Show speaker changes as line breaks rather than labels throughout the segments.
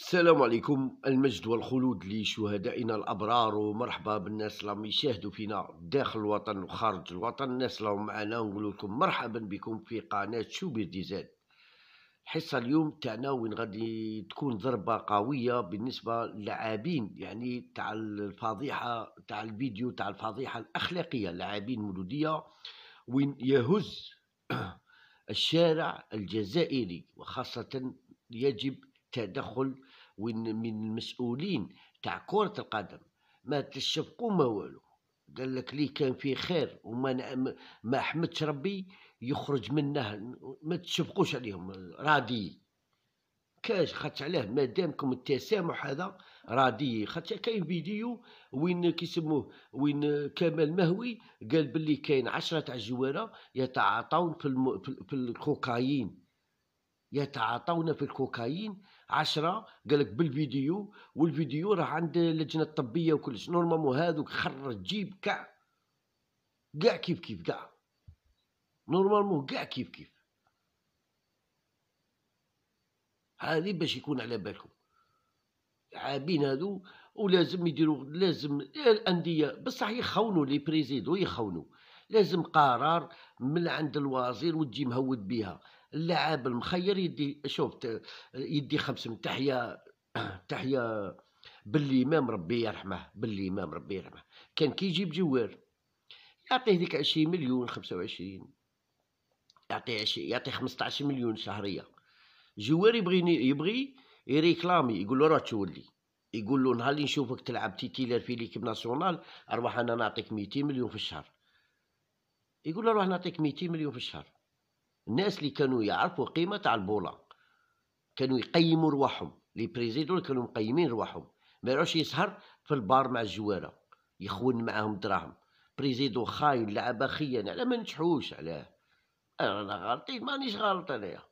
السلام عليكم المجد والخلود لشهدائنا الابرار ومرحبا بالناس اللي يشاهدوا فينا داخل الوطن وخارج الوطن الناس اللي راهم معنا نقول لكم مرحبا بكم في قناه شوبي ديزاد حصة اليوم تاعنا وين غادي تكون ضربه قويه بالنسبه للعابين يعني تاع الفضيحه تاع الفيديو تاع الفضيحه الاخلاقيه لاعبين مولوديه وين يهز الشارع الجزائري وخاصه يجب تدخل وين من المسؤولين تاع كرة القدم ما تشفقوا ما والو قال لك لي كان فيه خير وما ما حمدش ربي يخرج منه ما تشفقوش عليهم راضي كاش خاطش ما مادامكم التسامح هذا راضي خدش كاين فيديو وين كيسموه وين كمال مهوي قال بلي كاين عشرة تاع الجواره يتعاطون في, الم... في الكوكايين يتعاطون في الكوكايين عشرة قالك بالفيديو والفيديو راه عند اللجنة الطبية وكلش نورمالمون هادوك خرج جيب كاع كاع كيف كيف كاع نورمالمون كاع كيف كيف هذه باش يكون على بالكم عابين هادو ولازم يديروا لازم الانديه بصح يخونوا لي بريزيدو يخونوا لازم قرار من عند الوزير وتجي مهود بها اللاعب المخير يدي شوف يدي من تحيه تحيه بالامام ربي يرحمه بالامام ربي يرحمه كان كي يجيب جوار يعطيه ديك عشرين مليون خمسة وعشرين يعطيه عشرين يعطيه خمسطاعش مليون شهريه جوار يبغي يبغي يريكلامي يقول له راه تولي يقول له نهار اللي نشوفك تلعب تيتيلر في ليكيب ناسيونال ارواح انا نعطيك ميتين مليون في الشهر يقول له روح نعطيك ميتين مليون في الشهر الناس اللي كانوا يعرفوا قيمه تاع البوله كانوا يقيموا رواحهم لي بريزيدون كانوا مقيمين رواحهم ما يروحش يسهر في البار مع الجواره يخون معاهم الدراهم بريزيدو خاين لعبه خيانه على ما نجحوش علاه انا غالطين مانيش غالط انايا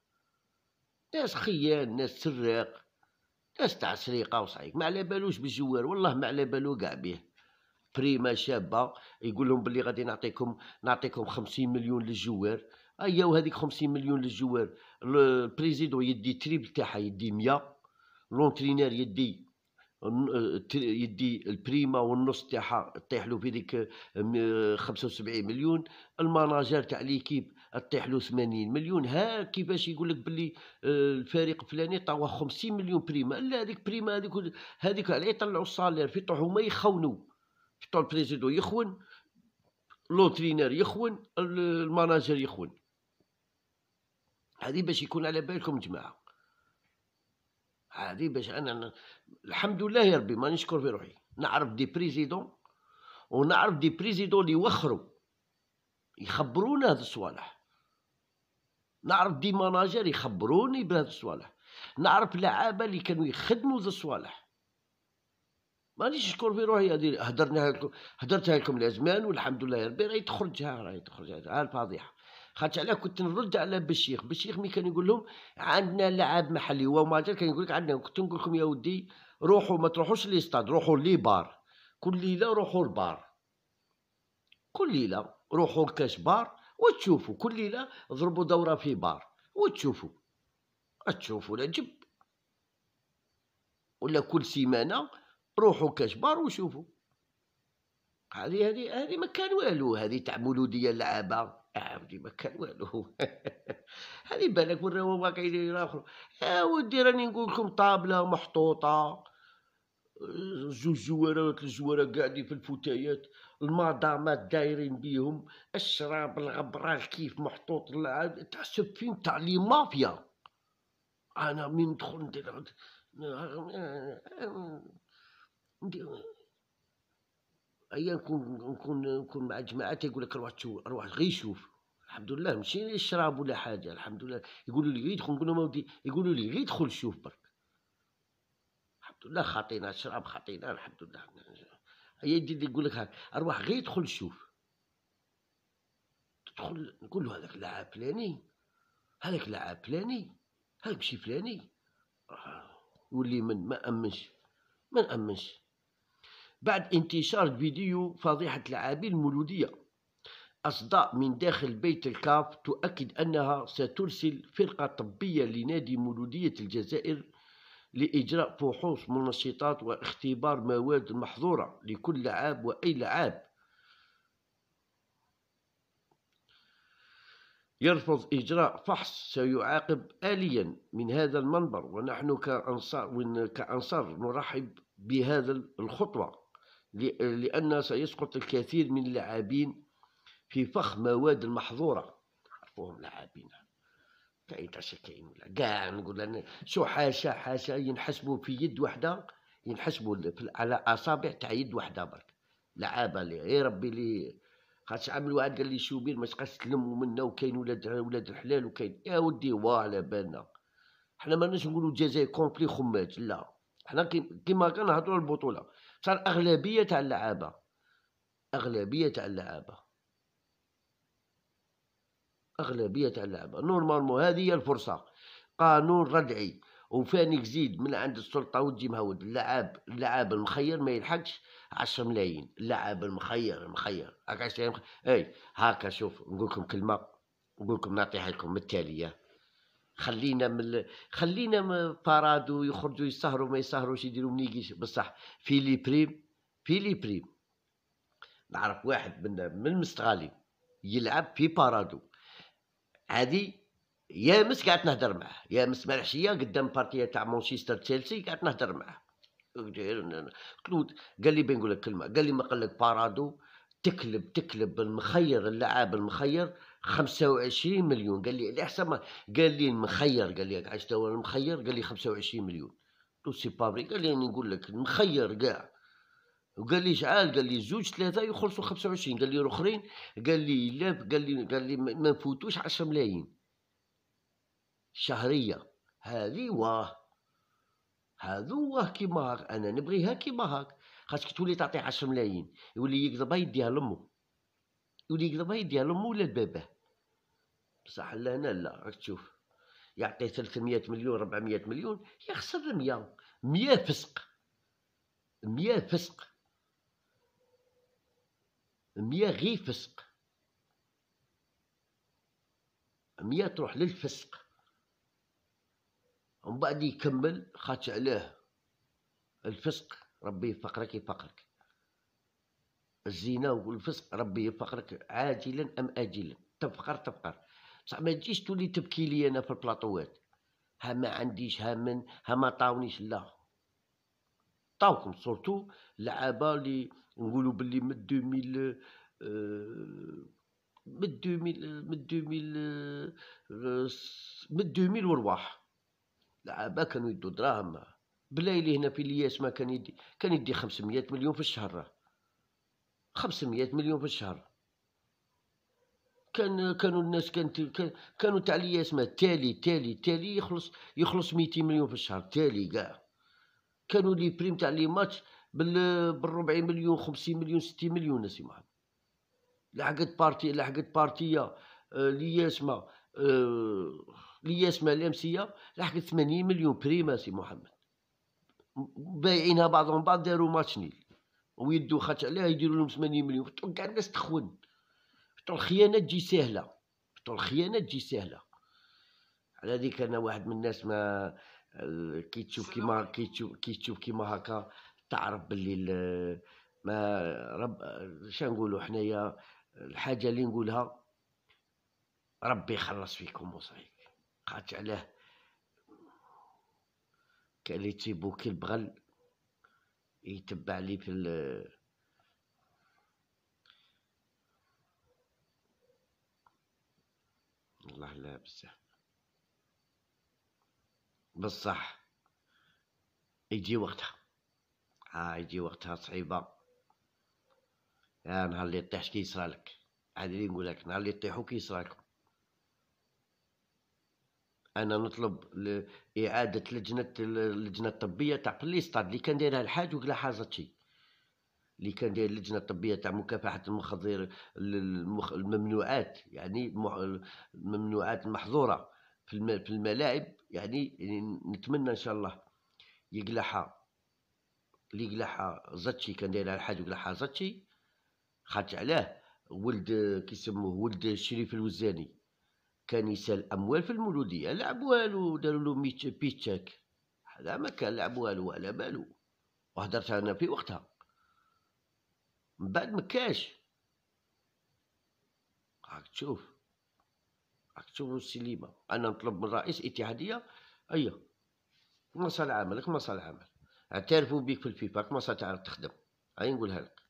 ناس خيان ناس سراق ناس تاع سريقة وصحيح ما على بالوش بالجوار والله ما على بالو كاع بيه بريمه شابه يقول لهم بلي غادي نعطيكم نعطيكم خمسين مليون للجوار ايا وهذيك 50 مليون للجوار البريزيدون يدي تريبل تاعها يدي 100 لونترينير يدي يدي البريما والنص تاعها طيح له في ديك 75 مليون المناجر تاع ليكيب طيح له 80 مليون ها كيفاش يقول لك باللي آه، الفريق الفلاني طاوه 50 مليون بريما لا هذيك بريما هذيك هذيك على يطلعوا الصالير في طوح هما يخونوا في طول البريزيدو يخون لونترينير يخون المناجر يخون هذه باش يكون على بالكم جماعه هذه باش انا الحمد لله يا ربي ما نشكر في روحي نعرف دي بريزيدون ونعرف دي بريزيدون اللي وخروا يخبرونا هذا الصوالح نعرف دي مناجر يخبروني بهذا الصوالح نعرف لعابه اللي كانوا يخدموا ذا الصوالح مانيش نشكر في روحي هذه هدرناها لكم هدرتها لكم الازمان والحمد لله يا ربي راهي تخرجها راهي تخرج ها الفضيحه خاطرش علاه كنت نرد على بالشيخ بالشيخ مي كان يقول لهم عندنا لعب محلي وما كان يقول لك عندنا كنت نقول لكم يا ودي روحوا ما تروحوش ستاد روحوا لي بار كل ليله روحوا البار كل ليله روحوا لكاش بار وتشوفوا كل ليله ضربوا دوره في بار وتشوفوا تشوفوا العجب ولا كل سيمانه روحوا كاش بار وشوفوا هذه هذه هذه ما كان والو هذه تاع مولوديه اللعابه عاودي ما كان والو هذه بالك وراو ما كاين اخر يا ودي راني نقول لكم طابله محطوطه زوج زوارات الزوارة قاعدين في الفتيات المدامات دايرين بيهم الشراب الغبرال كيف محطوط تحسب فين تاع لي مافيا انا من ندخل ندير ايا نكون نكون نكون مع جماعات يقول لك روح تشوف روح غير شوف الحمد لله ماشي شراب ولا حاجه الحمد لله يقولوا لي يدخل نقول لهم اودي يقولوا لي يدخل شوف برك الحمد لله خاطينا شراب خاطينا الحمد لله هي يدي يقول لك هاك اروح غير يدخل شوف تدخل نقول له هذاك لاعب فلاني هذاك لاعب فلاني هذاك شي فلاني آه، يولي من ما امنش ما امنش بعد انتشار فيديو فضيحة العابي المولودية أصداء من داخل بيت الكاف تؤكد أنها سترسل فرقة طبية لنادي مولودية الجزائر لإجراء فحوص منشطات واختبار مواد محظورة لكل لعاب وأي لعاب يرفض إجراء فحص سيعاقب آليا من هذا المنبر ونحن كأنصار, كأنصار نرحب بهذا الخطوة لأن سيسقط الكثير من اللاعبين في فخ مواد المحظورة عرفوهم لاعبين كاين تاع كاين ولا كاع نقول انا شو حاشا حاشا ينحسبوا في يد وحده ينحسبوا على اصابع تاع يد وحده برك لعابه لي يا ربي لي خاطش عامل واحد قال لي شوبير ما تقاش تلموا منا وكاين ولاد ولاد الحلال وكاين يا ودي واه على بالنا حنا ما نقولوا الجزائر كومبلي خماج لا حنا كيما كنهضروا البطوله صار اغلبيه تاع اللعابه اغلبيه تاع اللعابه اغلبيه تاع اللعابه نورمالمون هذه هي الفرصه قانون ردعي وفانيك زيد من عند السلطه وتجي مهود اللعاب اللعاب المخير ما يلحقش 10 ملايين اللعاب المخير المخير اي هكا شوف نقول لكم كلمه نقول لكم نعطيها لكم التاليه خلينا من خلينا من بارادو يخرجوا يسهروا ما يسهروش يديروا منيقيش بصح في لي بريم في لي بريم نعرف واحد من من مستغالي يلعب في بارادو عادي يا مس قعدت نهضر معاه يا مس مرحشية قدام بارتي تاع مانشستر تشيلسي قعدت نهضر معاه قال لي بنقول لك كلمه قال لي ما قال لك بارادو تكلب تكلب المخير اللاعب المخير 25 مليون قال لي على حسب قال لي المخير قال لي عشت هو المخير قال لي 25 مليون قلت سي بابري قال لي انا نقول لك مخير كاع وقال لي شعال قال لي زوج ثلاثه يخلصوا 25 قال لي الاخرين قال لي لا قال لي قال لي ما نفوتوش 10 ملايين شهريه هذه واه هذو واه كيما هاك انا نبغيها كيما هاك خاصك تولي تعطي 10 ملايين يولي يكذبها يديها لامو يولي يكذبها يديها لامو ولا لباباه بصح لهنا لا راك تشوف يعطي 300 مليون 400 مليون يخسر 100 100 فسق 100 فسق 100 غي فسق 100 تروح للفسق ومن بعد يكمل خاطش عليه الفسق ربي يفقرك يفقرك الزينه والفسق ربي يفقرك عاجلا ام اجلا تفقر تفقر بصح ما تجيش تولي تبكي لي انا في البلاطوات ها ما عنديش ها من ها ما طاونيش لا طاوكم سورتو لعابه اللي نقولوا باللي من 2000 من 2000 من 2000 من دوميل آه، ورواح آه، لعابه كانوا يدو دراهم بلايلي هنا في الياس ما كان يدي كان يدي 500 مليون في الشهر 500 مليون في الشهر كان كانوا الناس كانت كانوا تاع لي اسمها تالي تالي تالي يخلص يخلص 200 مليون في الشهر تالي كاع كانوا لي بريم تاع لي ماتش بال 40 مليون 50 مليون 60 مليون ناس محمد لحقت بارتي لحقت بارتيه آه، لي ياسما آه، لي ياسما الامسيه لحقت 80 مليون بريم سي محمد بايعينها بعضهم بعض داروا ماتش نيل ويدو خاتش عليها يديروا لهم 80 مليون كاع الناس تخون بتوع الخيانه تجي سهله بتوع الخيانه تجي سهله على ذيك انا واحد من الناس ما آه، كي تشوف كيما كي تشوف كي تشوف كيما هكا تعرف باللي ما رب شنو نقولوا حنايا الحاجه اللي نقولها ربي يخلص فيكم وصيك قالت عليه كاليتي اللي كي البغل يتبع لي في الله لا بزاف بصح يجي وقتها ها آه، يجي وقتها صعيبة يا آه، نهار اللي طيحش كي يصرالك عاد اللي نقول لك نهار اللي طيحو كي يصرالكم انا نطلب اعاده لجنه اللجنه الطبيه تاع بليستاد اللي كان دايرها الحاج وكلا حاجه شي اللي كان داير اللجنه الطبيه تاع مكافحه المخدر المخ... الممنوعات يعني الممنوعات المحظوره في في الملاعب يعني نتمنى ان شاء الله يقلعها اللي قلعها زاتشي كان دايرها الحاج وقلعها زاتشي خرج علاه ولد كيسموه ولد الشريف الوزاني كان يسال اموال في المولوديه لعب والو داروا له بيتشاك هذا ما كان لعب والو على بالو وهدرت انا في وقتها من بعد مكاش راك تشوف راك تشوف السليمه انا نطلب من رئيس اتحاديه ايا أيوه. مصالح عملك مصالح عمل اعترفوا بك في الفيفا كما تعرف تخدم هاي نقولها لك